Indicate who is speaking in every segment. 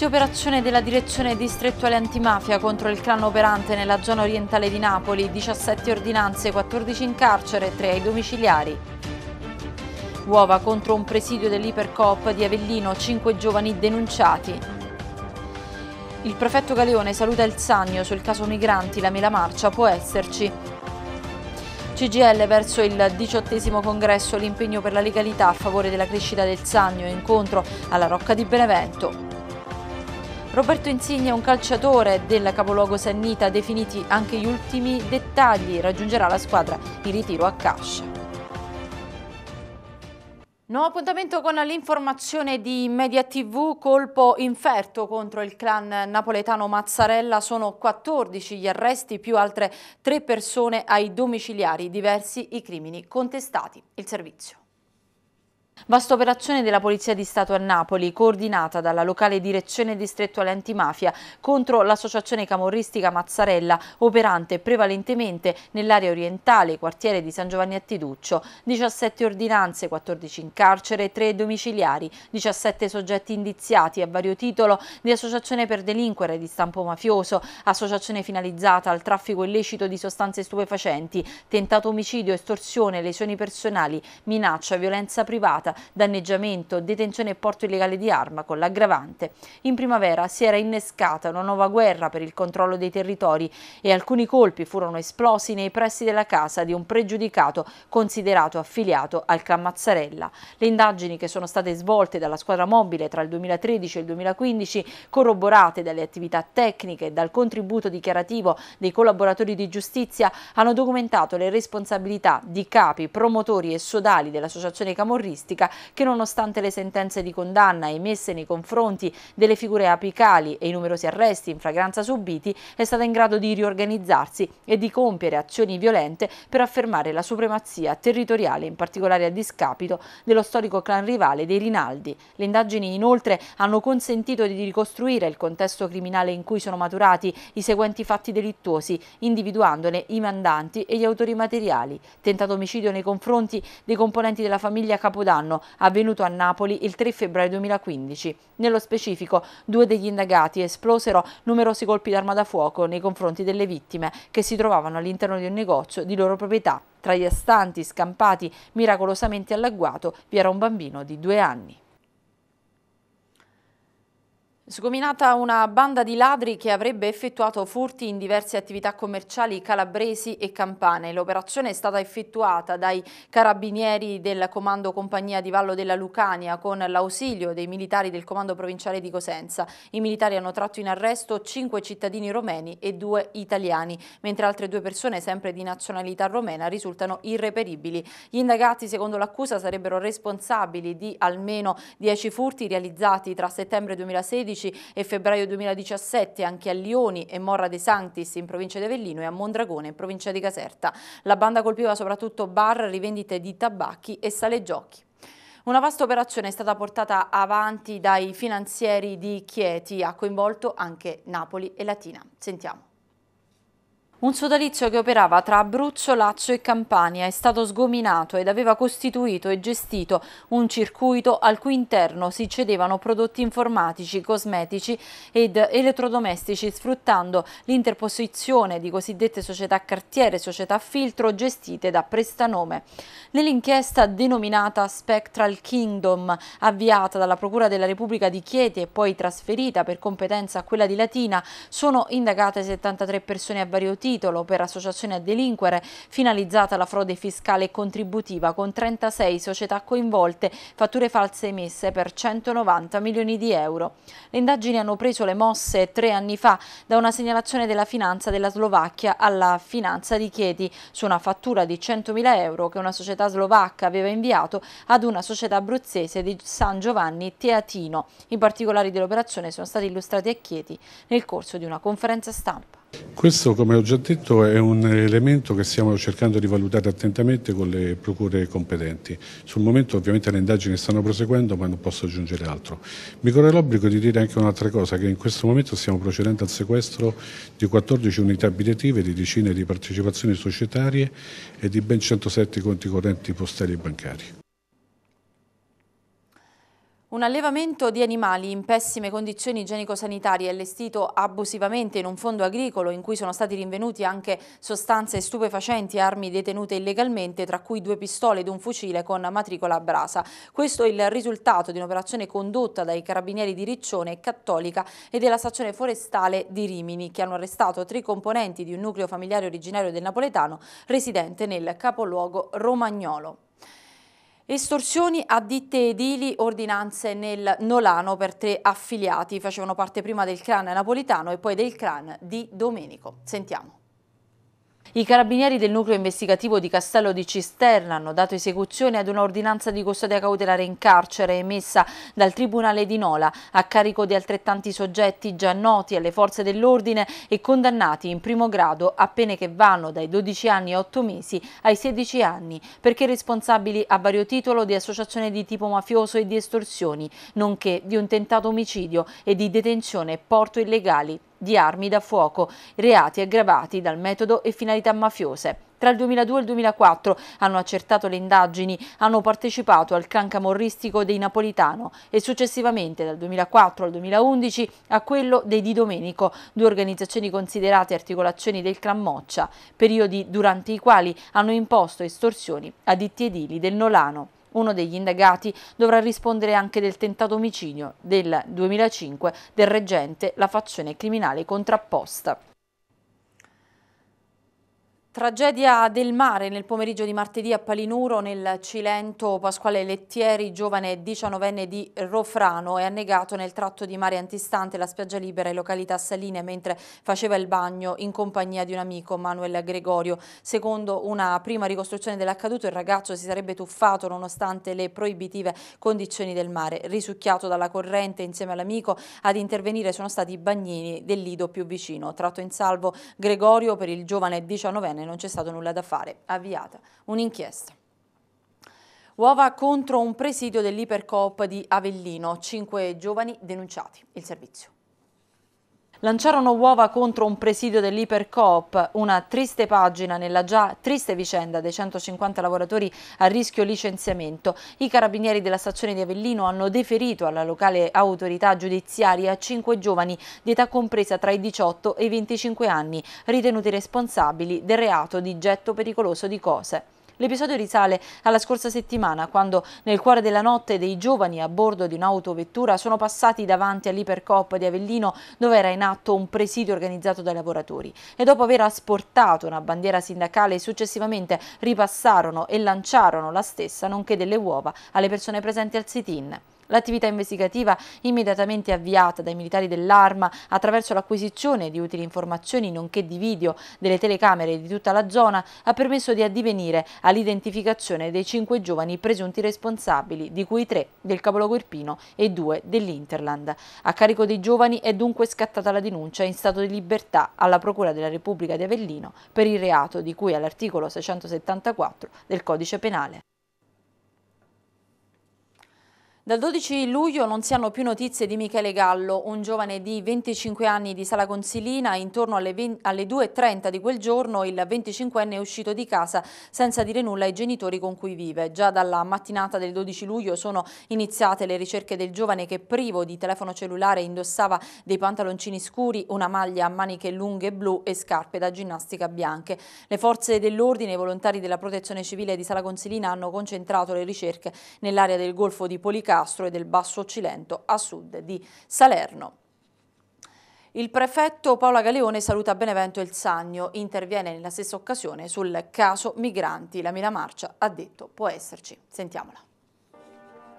Speaker 1: Inizio operazione della direzione distrettuale antimafia contro il clan operante nella zona orientale di Napoli, 17 ordinanze, 14 in carcere, 3 ai domiciliari. Uova contro un presidio dell'Ipercoop di Avellino, 5 giovani denunciati. Il prefetto Galeone saluta il Sannio sul caso migranti, la mela marcia può esserci. CGL verso il diciottesimo congresso l'impegno per la legalità a favore della crescita del Sannio, incontro alla Rocca di Benevento. Roberto Insigne è un calciatore del capoluogo Sannita, definiti anche gli ultimi dettagli, raggiungerà la squadra in ritiro a Cascia. Nuovo appuntamento con l'informazione di Media TV, colpo inferto contro il clan napoletano Mazzarella, sono 14 gli arresti più altre 3 persone ai domiciliari, diversi i crimini contestati. Il servizio. Vasta operazione della Polizia di Stato a Napoli, coordinata dalla locale direzione distrettuale antimafia contro l'associazione camorristica Mazzarella, operante prevalentemente nell'area orientale, quartiere di San Giovanni Attiduccio. 17 ordinanze, 14 in carcere, 3 domiciliari, 17 soggetti indiziati a vario titolo di associazione per delinquere di stampo mafioso, associazione finalizzata al traffico illecito di sostanze stupefacenti, tentato omicidio, estorsione, lesioni personali, minaccia, violenza privata, reiterata, danneggiamento, detenzione e porto illegale di arma con l'aggravante. In primavera si era innescata una nuova guerra per il controllo dei territori e alcuni colpi furono esplosi nei pressi della casa di un pregiudicato considerato affiliato al clan Mazzarella. Le indagini che sono state svolte dalla squadra mobile tra il 2013 e il 2015, corroborate dalle attività tecniche e dal contributo dichiarativo dei collaboratori di giustizia, hanno documentato le responsabilità di capi, promotori e sodali dell'associazione camorristica Repubblica che nonostante le sentenze di condanna emesse nei confronti delle figure apicali e i numerosi arresti in fragranza subiti è stata in grado di riorganizzarsi e di compiere azioni violente per affermare la supremazia territoriale, in particolare a discapito dello storico clan rivale dei Rinaldi. Le indagini inoltre hanno consentito di ricostruire il contesto criminale in cui sono maturati i seguenti fatti delittuosi, individuandone i mandanti e gli autori materiali. Tentato omicidio nei confronti dei componenti della famiglia Capodanno anno, avvenuto a Napoli il 3 febbraio 2015. Nello specifico, due degli indagati esplosero numerosi colpi d'arma da fuoco nei confronti delle vittime che si trovavano all'interno di un negozio di loro proprietà. Tra gli astanti scampati miracolosamente allagguato vi era un bambino di due anni. Sgominata una banda di ladri che avrebbe effettuato furti in diverse attività commerciali calabresi e campane. L'operazione è stata effettuata dai carabinieri del Comando Compagnia di Vallo della Lucania con l'ausilio dei militari del Comando Provinciale di Cosenza. I militari hanno tratto in arresto cinque cittadini romeni e due italiani, mentre altre due persone sempre di nazionalità romena risultano irreperibili. Gli indagati, secondo l'accusa, sarebbero responsabili di almeno 10 furti realizzati tra settembre 2016 2016 e febbraio 2017 anche a Lioni e Morra de Sanctis in provincia di Avellino e a Mondragone in provincia di Caserta. La banda colpiva soprattutto bar, rivendite di tabacchi e sale giochi. Una vasta operazione è stata portata avanti dai finanzieri di Chieti, ha coinvolto anche Napoli e Latina. Sentiamo. Un sodalizio che operava tra Abruzzo, Lazio e Campania è stato sgominato ed aveva costituito e gestito un circuito al cui interno si cedevano prodotti informatici, cosmetici ed elettrodomestici sfruttando l'interposizione di cosiddette società cartiere società filtro gestite da prestanome. Nell'inchiesta denominata Spectral Kingdom, avviata dalla Procura della Repubblica di Chieti e poi trasferita per competenza a quella di Latina, sono indagate 73 persone a vario titolo titolo per associazione a delinquere finalizzata alla frode fiscale e contributiva con 36 società coinvolte, fatture false emesse per 190 milioni di euro. Le indagini hanno preso le mosse tre anni fa da una segnalazione della finanza della Slovacchia alla finanza di Chieti su una fattura di 100.000 euro che una società slovacca aveva inviato ad una società abruzzese di San Giovanni Teatino. I particolari dell'operazione sono stati illustrati a Chieti nel corso di una conferenza stampa.
Speaker 2: Questo, come ho già detto, è un elemento che stiamo cercando di valutare attentamente con le procure competenti. Sul momento ovviamente le indagini stanno proseguendo, ma non posso aggiungere altro. Mi corre l'obbligo di dire anche un'altra cosa, che in questo momento stiamo procedendo al sequestro di 14 unità abitative, di decine di partecipazioni societarie e di ben 107 conti correnti postali e bancari.
Speaker 1: Un allevamento di animali in pessime condizioni igienico-sanitarie allestito abusivamente in un fondo agricolo in cui sono stati rinvenuti anche sostanze stupefacenti e armi detenute illegalmente, tra cui due pistole ed un fucile con matricola a brasa. Questo è il risultato di un'operazione condotta dai carabinieri di Riccione, Cattolica e della stazione forestale di Rimini, che hanno arrestato tre componenti di un nucleo familiare originario del napoletano residente nel capoluogo romagnolo. Estorsioni a ditte edili, ordinanze nel Nolano per tre affiliati. Facevano parte prima del clan napolitano e poi del clan di Domenico. Sentiamo. I carabinieri del nucleo investigativo di Castello di Cisterna hanno dato esecuzione ad un'ordinanza di custodia cautelare in carcere emessa dal Tribunale di Nola a carico di altrettanti soggetti già noti alle forze dell'ordine e condannati in primo grado a pene che vanno dai 12 anni e 8 mesi ai 16 anni perché responsabili a vario titolo di associazione di tipo mafioso e di estorsioni, nonché di un tentato omicidio e di detenzione e porto illegali di armi da fuoco, reati aggravati dal metodo e finalità mafiose. Tra il 2002 e il 2004 hanno accertato le indagini, hanno partecipato al clan camorristico dei Napolitano e successivamente dal 2004 al 2011 a quello dei Di Domenico, due organizzazioni considerate articolazioni del clan Moccia, periodi durante i quali hanno imposto estorsioni a ditti edili del Nolano. Uno degli indagati dovrà rispondere anche del tentato omicidio del 2005 del reggente la fazione criminale contrapposta. Tragedia del mare nel pomeriggio di martedì a Palinuro nel Cilento Pasquale Lettieri, giovane 19enne di Rofrano, è annegato nel tratto di mare antistante la spiaggia libera e località Saline mentre faceva il bagno in compagnia di un amico Manuel Gregorio. Secondo una prima ricostruzione dell'accaduto il ragazzo si sarebbe tuffato nonostante le proibitive condizioni del mare. Risucchiato dalla corrente insieme all'amico ad intervenire sono stati i bagnini del lido più vicino. Tratto in salvo Gregorio per il giovane 19enne non c'è stato nulla da fare, avviata un'inchiesta. Uova contro un presidio dell'Ipercoop di Avellino, cinque giovani denunciati. Il servizio. Lanciarono uova contro un presidio dell'Ipercoop, una triste pagina nella già triste vicenda dei 150 lavoratori a rischio licenziamento. I carabinieri della stazione di Avellino hanno deferito alla locale autorità giudiziaria cinque giovani di età compresa tra i 18 e i 25 anni, ritenuti responsabili del reato di getto pericoloso di cose. L'episodio risale alla scorsa settimana, quando nel cuore della notte dei giovani a bordo di un'autovettura sono passati davanti all'Ipercop di Avellino dove era in atto un presidio organizzato dai lavoratori e dopo aver asportato una bandiera sindacale successivamente ripassarono e lanciarono la stessa nonché delle uova alle persone presenti al sit-in. L'attività investigativa immediatamente avviata dai militari dell'Arma attraverso l'acquisizione di utili informazioni nonché di video delle telecamere di tutta la zona ha permesso di addivenire all'identificazione dei cinque giovani presunti responsabili, di cui tre del capoluogo irpino e due dell'Interland. A carico dei giovani è dunque scattata la denuncia in stato di libertà alla Procura della Repubblica di Avellino per il reato di cui all'articolo 674 del codice penale. Dal 12 luglio non si hanno più notizie di Michele Gallo, un giovane di 25 anni di Sala Consilina. Intorno alle, 2.30 di quel giorno il 25enne è uscito di casa senza dire nulla ai genitori con cui vive. Già dalla mattinata del 12 luglio sono iniziate le ricerche del giovane che privo di telefono cellulare indossava dei pantaloncini scuri, una maglia a maniche lunghe blu e scarpe da ginnastica bianche. Le forze dell'ordine e i volontari della protezione civile di Sala Consilina hanno concentrato le ricerche nell'area del Golfo di Policarpo Castro e del Basso Cilento a sud di Salerno. Il prefetto Paola Galeone saluta Benevento e il Sagno, interviene nella stessa occasione sul caso migranti. La Mila Marcia ha detto può esserci. Sentiamola.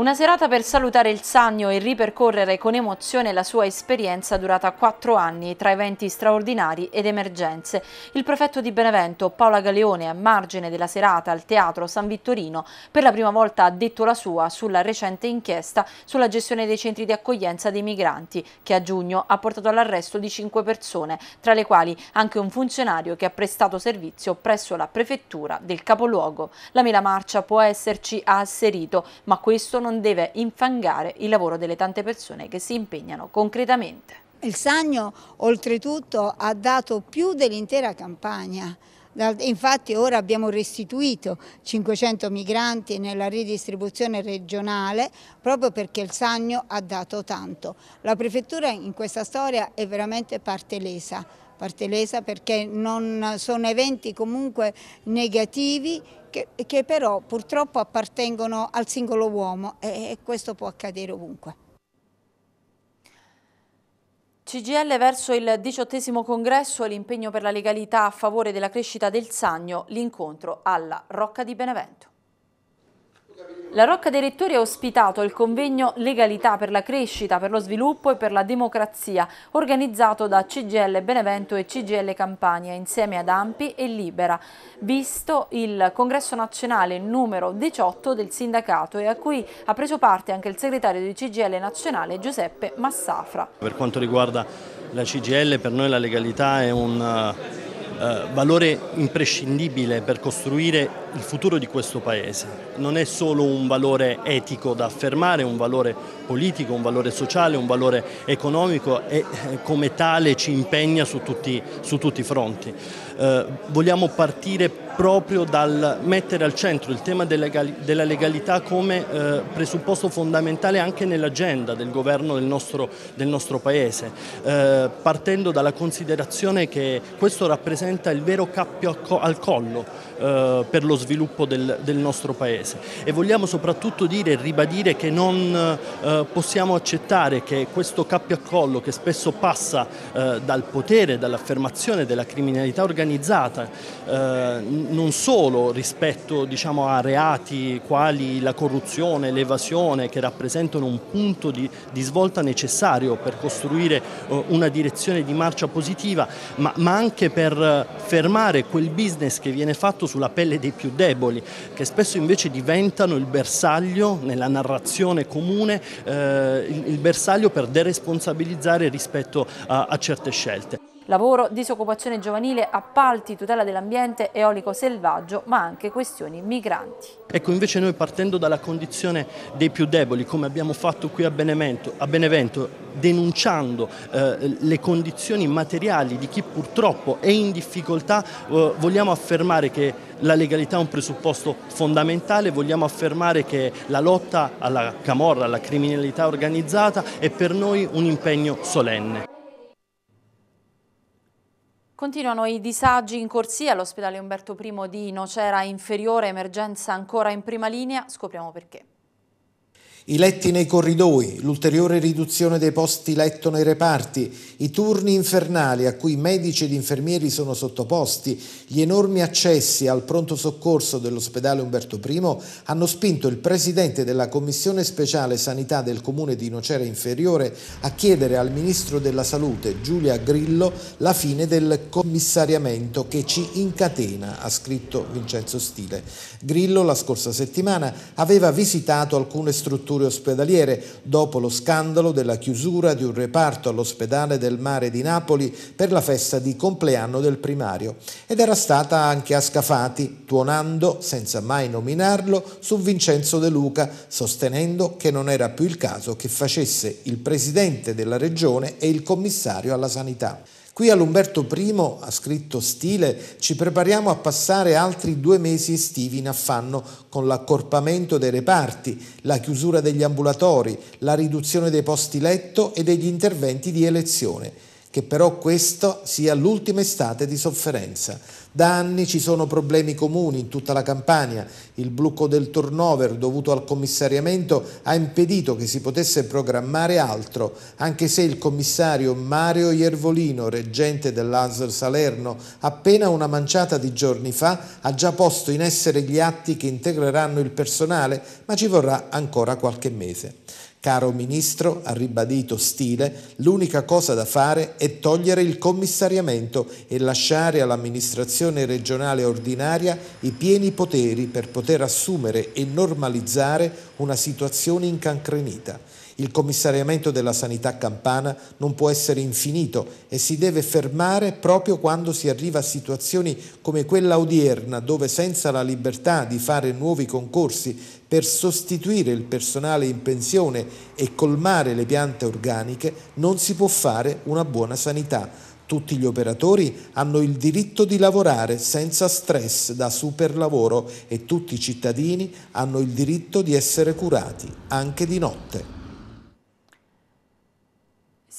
Speaker 1: Una serata per salutare il Sannio e ripercorrere con emozione la sua esperienza durata quattro anni tra eventi straordinari ed emergenze. Il prefetto di Benevento, Paola Galeone, a margine della serata al Teatro San Vittorino, per la prima volta ha detto la sua sulla recente inchiesta sulla gestione dei centri di accoglienza dei migranti, che a giugno ha portato all'arresto di cinque persone, tra le quali anche un funzionario che ha prestato servizio presso la prefettura del capoluogo. La mela marcia può esserci a Asserito, ma questo non non deve infangare il lavoro delle tante persone che
Speaker 3: si impegnano concretamente. Il Sagno oltretutto ha dato più dell'intera campagna. Infatti ora abbiamo restituito 500 migranti nella ridistribuzione regionale proprio perché il Sagno ha dato tanto. La prefettura in questa storia è veramente parte lesa parte lesa perché non sono eventi comunque negativi che, che però purtroppo appartengono al singolo uomo e, e questo può accadere ovunque.
Speaker 1: CGL verso il diciottesimo congresso l'impegno per la legalità a favore della crescita del Sagno, l'incontro alla Rocca di Benevento. La Rocca dei Rettori ha ospitato il convegno Legalità per la crescita, per lo sviluppo e per la democrazia, organizzato da CGL Benevento e CGL Campania insieme ad Ampi e Libera, visto il congresso nazionale numero 18 del sindacato e a cui ha preso parte anche il segretario di CGL nazionale Giuseppe Massafra.
Speaker 2: Per quanto riguarda la CGL, per noi la legalità è un eh, valore imprescindibile per costruire il futuro di questo Paese. Non è solo un valore etico da affermare, un valore politico, un valore sociale, un valore economico e eh, come tale ci impegna su tutti, su tutti i fronti. Eh, vogliamo partire proprio dal mettere al centro il tema della legalità come eh, presupposto fondamentale anche nell'agenda del governo del nostro, del nostro Paese, eh, partendo dalla considerazione che questo rappresenta il vero cappio al collo eh, per lo sviluppo del, del, nostro Paese e vogliamo soprattutto dire e ribadire che non possiamo accettare che questo cappio al collo che spesso passa dal potere, dall'affermazione della criminalità organizzata, non solo rispetto diciamo, a reati quali la corruzione, l'evasione che rappresentano un punto di, di svolta necessario per costruire uh, una direzione di marcia positiva, ma, ma anche per eh, fermare quel business che viene fatto sulla pelle dei più deboli, che spesso invece diventano il bersaglio nella narrazione comune, eh, il, il, bersaglio per deresponsabilizzare rispetto a, a certe scelte.
Speaker 1: Lavoro, disoccupazione giovanile, appalti, tutela dell'ambiente, eolico selvaggio ma anche questioni migranti.
Speaker 2: Ecco invece noi partendo dalla condizione dei più deboli come abbiamo fatto qui a Benevento, a Benevento denunciando eh, le condizioni materiali di chi purtroppo è in difficoltà eh, vogliamo affermare che la legalità è un presupposto fondamentale, vogliamo affermare che la lotta alla camorra, alla criminalità organizzata è per noi un impegno solenne.
Speaker 1: Continuano i disagi in corsia all'ospedale Umberto I di Nocera Inferiore, emergenza ancora in prima linea, scopriamo perché.
Speaker 4: I letti nei corridoi, l'ulteriore riduzione dei posti letto nei reparti, i turni infernali a cui medici ed infermieri sono sottoposti, gli enormi accessi al pronto soccorso dell'ospedale Umberto I hanno spinto il presidente della Commissione speciale Sanità del Comune di Nocera Inferiore a chiedere al ministro della Salute Giulia Grillo la fine del commissariamento che ci incatena, ha scritto Vincenzo Stile. Grillo la scorsa settimana aveva visitato alcune strutture strutture ospedaliere dopo lo scandalo della chiusura di un reparto all'ospedale del mare di Napoli per la festa di compleanno del primario ed era stata anche a Scafati, tuonando, senza mai nominarlo, su Vincenzo De Luca, sostenendo che non era più il caso che facesse il presidente della regione e il commissario alla sanità. Qui all'Umberto I, ha scritto Stile, ci prepariamo a passare altri due mesi estivi in affanno con l'accorpamento dei reparti, la chiusura degli ambulatori, la riduzione dei posti letto e degli interventi di elezione che però questa sia l'ultima estate di sofferenza. Da anni ci sono problemi comuni in tutta la Campania. Il blocco del turnover dovuto al commissariamento ha impedito che si potesse programmare altro, anche se il commissario Mario Iervolino, reggente dell'Ansel Salerno, appena una manciata di giorni fa ha già posto in essere gli atti che integreranno il personale, ma ci vorrà ancora qualche mese. Caro ministro, ha ribadito Stile, l'unica cosa da fare è togliere il commissariamento e lasciare all'amministrazione regionale ordinaria i pieni poteri per poter assumere e normalizzare una situazione incancrenita. Il commissariamento della sanità campana non può essere infinito e si deve fermare proprio quando si arriva a situazioni come quella odierna, dove senza la libertà di fare nuovi concorsi per sostituire il personale in pensione e colmare le piante organiche, non si può fare una buona sanità. Tutti gli operatori hanno il diritto di lavorare senza stress da superlavoro e tutti i cittadini hanno il diritto di essere curati anche di notte.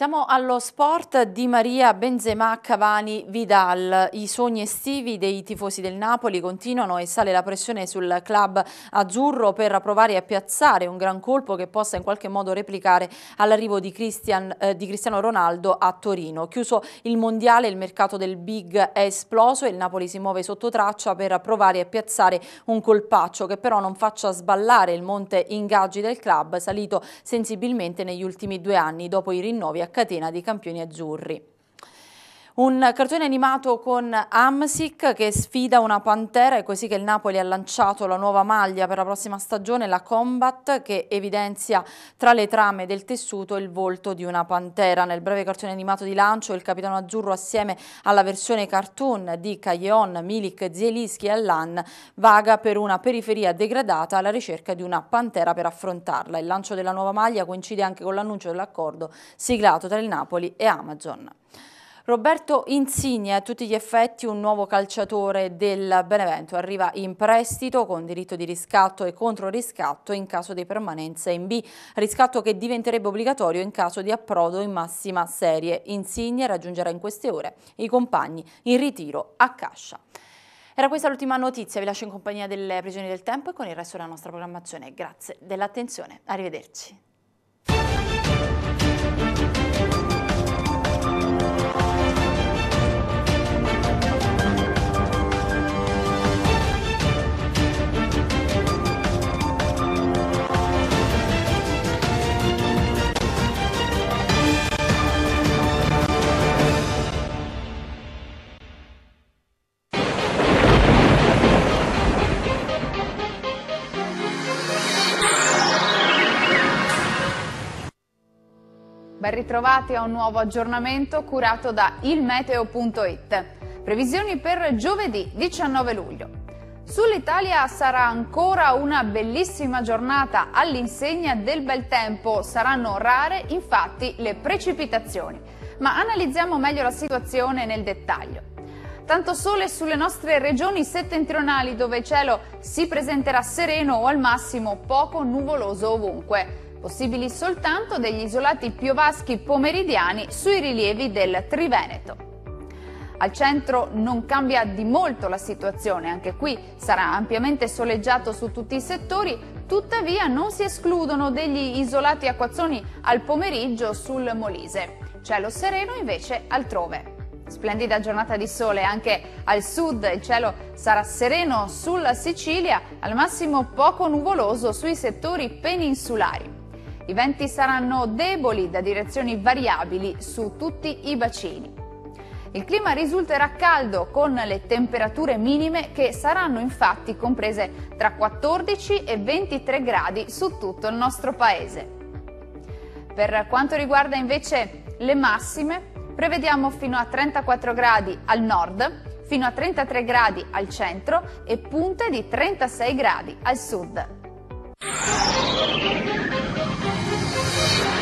Speaker 1: Siamo allo sport di Maria Benzema Cavani Vidal. I sogni estivi dei tifosi del Napoli continuano e sale la pressione sul club azzurro per provare a piazzare un gran colpo che possa in qualche modo replicare all'arrivo di, eh, di Cristiano Ronaldo a Torino. Chiuso il mondiale, il mercato del big è esploso e il Napoli si muove sotto traccia per provare a piazzare un colpaccio che però non faccia sballare il monte ingaggi del club, salito sensibilmente negli ultimi due anni dopo i rinnovi a catena di campioni azzurri. Un cartone animato con Amsic che sfida una pantera, è così che il Napoli ha lanciato la nuova maglia per la prossima stagione, la Combat, che evidenzia tra le trame del tessuto il volto di una pantera. Nel breve cartone animato di lancio il capitano azzurro assieme alla versione cartoon di Caglion, Milik, Zielinski e Allan vaga per una periferia degradata alla ricerca di una pantera per affrontarla. Il lancio della nuova maglia coincide anche con l'annuncio dell'accordo siglato tra il Napoli e Amazon. Roberto Insigne, a tutti gli effetti un nuovo calciatore del Benevento, arriva in prestito con diritto di riscatto e controriscatto in caso di permanenza in B, riscatto che diventerebbe obbligatorio in caso di approdo in massima serie. Insigne raggiungerà in queste ore i compagni in ritiro a Cascia. Era questa l'ultima notizia, vi lascio in compagnia delle prigioni del tempo e con il resto della nostra programmazione. Grazie dell'attenzione, arrivederci.
Speaker 3: Ben ritrovati a un nuovo aggiornamento curato da ilmeteo.it. Previsioni per giovedì 19 luglio. Sull'Italia sarà ancora una bellissima giornata all'insegna del bel tempo, saranno rare infatti le precipitazioni, ma analizziamo meglio la situazione nel dettaglio tanto sole sulle nostre regioni settentrionali dove il cielo si presenterà sereno o al massimo poco nuvoloso ovunque possibili soltanto degli isolati piovaschi pomeridiani sui rilievi del Triveneto. Al centro non cambia di molto la situazione, anche qui sarà ampiamente soleggiato su tutti i settori, tuttavia non si escludono degli isolati acquazzoni al pomeriggio sul Molise. Cielo sereno invece altrove. Splendida giornata di sole anche al sud, il cielo sarà sereno sulla Sicilia, al massimo poco nuvoloso sui settori peninsulari. I venti saranno deboli da direzioni variabili su tutti i bacini. Il clima risulterà caldo con le temperature minime che saranno infatti comprese tra 14 e 23 gradi su tutto il nostro paese. Per quanto riguarda invece le massime, prevediamo fino a 34 gradi al nord, fino a 33 gradi al centro e punte di 36 gradi al sud. Yes.